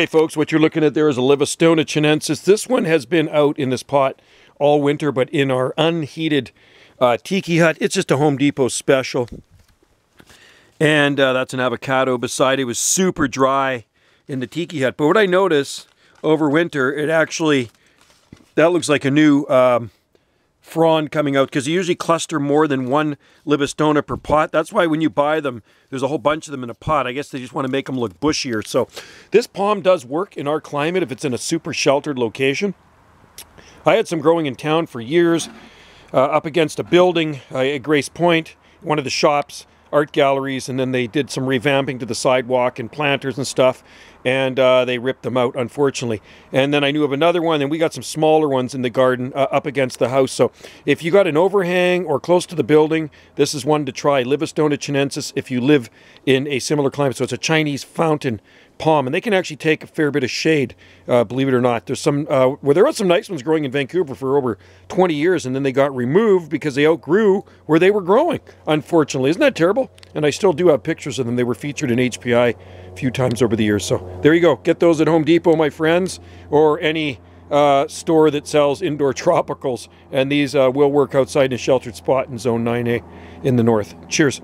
Hey folks, what you're looking at there is a Livistona chinensis. This one has been out in this pot all winter, but in our unheated uh, tiki hut. It's just a Home Depot special. And uh, that's an avocado beside it. was super dry in the tiki hut. But what I notice over winter, it actually, that looks like a new um, frond coming out because they usually cluster more than one libistona per pot. That's why when you buy them, there's a whole bunch of them in a pot. I guess they just want to make them look bushier. So this palm does work in our climate if it's in a super sheltered location. I had some growing in town for years uh, up against a building uh, at Grace Point, one of the shops art galleries, and then they did some revamping to the sidewalk and planters and stuff, and uh, they ripped them out, unfortunately. And then I knew of another one, and we got some smaller ones in the garden uh, up against the house. So if you got an overhang or close to the building, this is one to try. Livistona chinensis, if you live in a similar climate. So it's a Chinese fountain palm, and they can actually take a fair bit of shade, uh, believe it or not. There's some, uh, well, there are some nice ones growing in Vancouver for over 20 years, and then they got removed because they outgrew where they were growing, unfortunately. Isn't that terrible? And I still do have pictures of them. They were featured in HPI a few times over the years. So there you go. Get those at Home Depot, my friends, or any uh, store that sells indoor tropicals. And these uh, will work outside in a sheltered spot in Zone 9A in the north. Cheers.